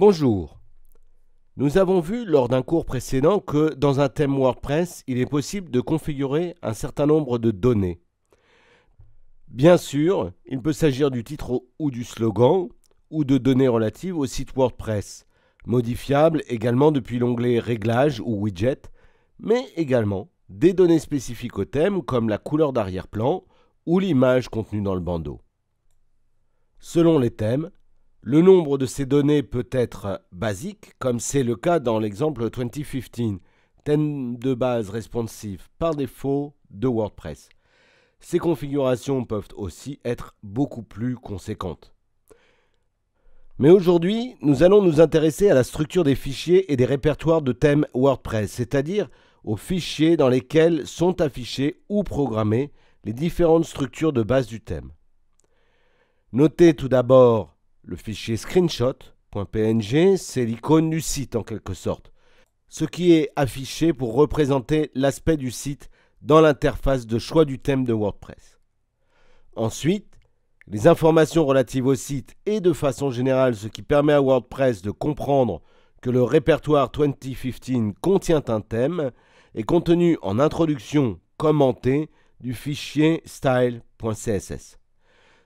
Bonjour. Nous avons vu lors d'un cours précédent que dans un thème WordPress, il est possible de configurer un certain nombre de données. Bien sûr, il peut s'agir du titre ou du slogan, ou de données relatives au site WordPress, modifiables également depuis l'onglet Réglages ou Widget, mais également des données spécifiques au thème comme la couleur d'arrière-plan ou l'image contenue dans le bandeau. Selon les thèmes, le nombre de ces données peut être basique, comme c'est le cas dans l'exemple 2015, thème de base responsive par défaut de WordPress. Ces configurations peuvent aussi être beaucoup plus conséquentes. Mais aujourd'hui, nous allons nous intéresser à la structure des fichiers et des répertoires de thèmes WordPress, c'est-à-dire aux fichiers dans lesquels sont affichés ou programmées les différentes structures de base du thème. Notez tout d'abord le fichier screenshot.png, c'est l'icône du site en quelque sorte, ce qui est affiché pour représenter l'aspect du site dans l'interface de choix du thème de WordPress. Ensuite, les informations relatives au site et de façon générale ce qui permet à WordPress de comprendre que le répertoire 2015 contient un thème est contenu en introduction commentée du fichier style.css.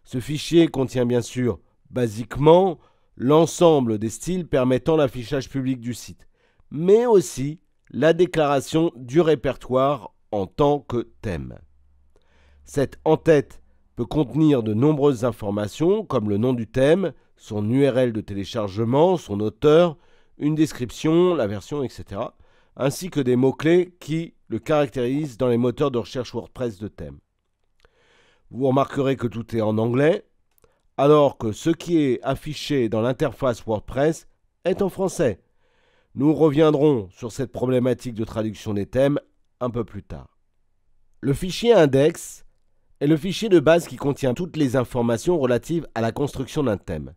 Ce fichier contient bien sûr basiquement l'ensemble des styles permettant l'affichage public du site, mais aussi la déclaration du répertoire en tant que thème. Cette en-tête peut contenir de nombreuses informations comme le nom du thème, son URL de téléchargement, son auteur, une description, la version, etc., ainsi que des mots-clés qui le caractérisent dans les moteurs de recherche WordPress de thème. Vous remarquerez que tout est en anglais, alors que ce qui est affiché dans l'interface WordPress est en français. Nous reviendrons sur cette problématique de traduction des thèmes un peu plus tard. Le fichier index est le fichier de base qui contient toutes les informations relatives à la construction d'un thème.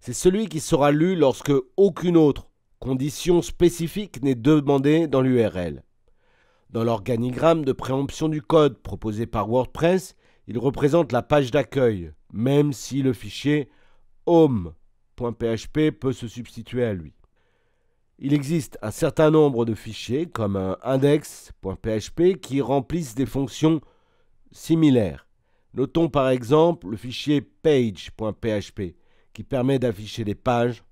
C'est celui qui sera lu lorsque aucune autre condition spécifique n'est demandée dans l'URL. Dans l'organigramme de préemption du code proposé par WordPress, il représente la page d'accueil, même si le fichier home.php peut se substituer à lui. Il existe un certain nombre de fichiers comme un index.php qui remplissent des fonctions similaires. Notons par exemple le fichier page.php qui permet d'afficher des pages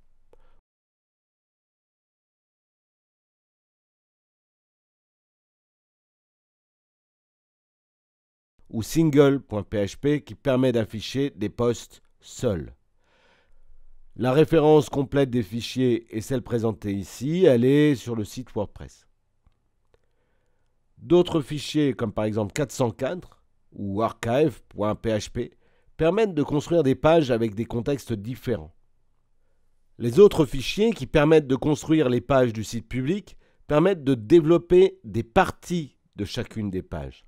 ou single.php qui permet d'afficher des postes seuls. La référence complète des fichiers est celle présentée ici, elle est sur le site WordPress. D'autres fichiers, comme par exemple 404 ou archive.php, permettent de construire des pages avec des contextes différents. Les autres fichiers qui permettent de construire les pages du site public permettent de développer des parties de chacune des pages.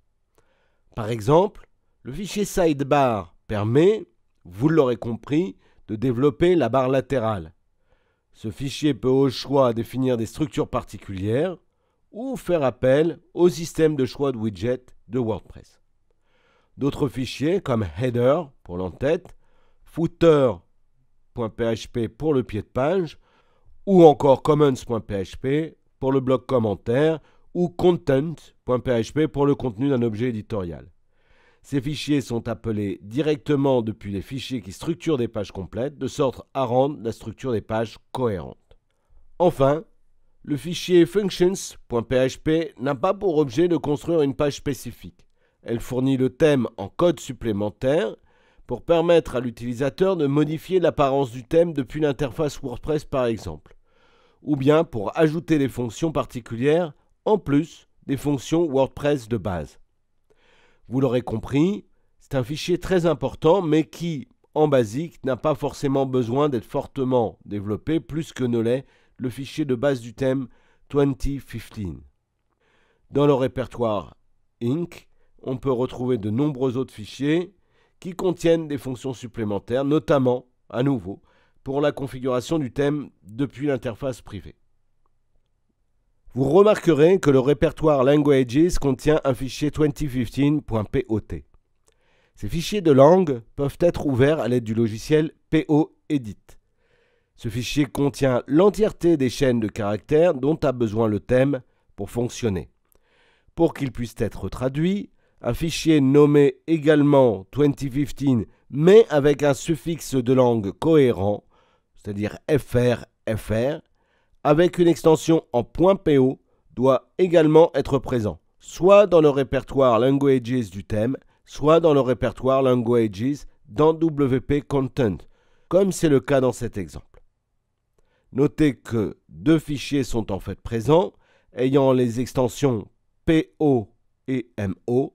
Par exemple, le fichier sidebar permet, vous l'aurez compris, de développer la barre latérale. Ce fichier peut au choix définir des structures particulières ou faire appel au système de choix de widget de WordPress. D'autres fichiers comme header pour l'entête, footer.php pour le pied de page ou encore commons.php pour le bloc commentaire ou content.php pour le contenu d'un objet éditorial. Ces fichiers sont appelés directement depuis les fichiers qui structurent des pages complètes, de sorte à rendre la structure des pages cohérente. Enfin, le fichier functions.php n'a pas pour objet de construire une page spécifique. Elle fournit le thème en code supplémentaire pour permettre à l'utilisateur de modifier l'apparence du thème depuis l'interface WordPress par exemple, ou bien pour ajouter des fonctions particulières en plus des fonctions WordPress de base. Vous l'aurez compris, c'est un fichier très important, mais qui, en basique, n'a pas forcément besoin d'être fortement développé, plus que ne l'est le fichier de base du thème 2015. Dans le répertoire Inc., on peut retrouver de nombreux autres fichiers qui contiennent des fonctions supplémentaires, notamment, à nouveau, pour la configuration du thème depuis l'interface privée. Vous remarquerez que le répertoire Languages contient un fichier 2015.pot. Ces fichiers de langue peuvent être ouverts à l'aide du logiciel POEdit. Ce fichier contient l'entièreté des chaînes de caractères dont a besoin le thème pour fonctionner. Pour qu'il puisse être traduit, un fichier nommé également 2015 mais avec un suffixe de langue cohérent, c'est-à-dire frfr, avec une extension en .po doit également être présent, soit dans le répertoire Languages du thème, soit dans le répertoire Languages dans WP Content, comme c'est le cas dans cet exemple. Notez que deux fichiers sont en fait présents, ayant les extensions PO et MO.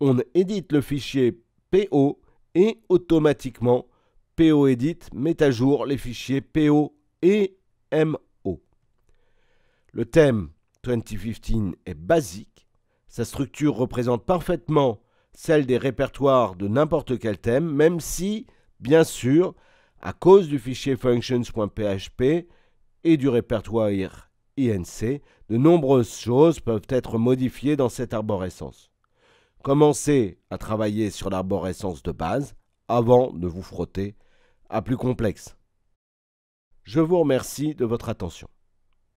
On édite le fichier PO et automatiquement PO Edit met à jour les fichiers PO et MO. Le thème 2015 est basique. Sa structure représente parfaitement celle des répertoires de n'importe quel thème, même si, bien sûr, à cause du fichier functions.php et du répertoire INC, de nombreuses choses peuvent être modifiées dans cette arborescence. Commencez à travailler sur l'arborescence de base avant de vous frotter à plus complexe. Je vous remercie de votre attention.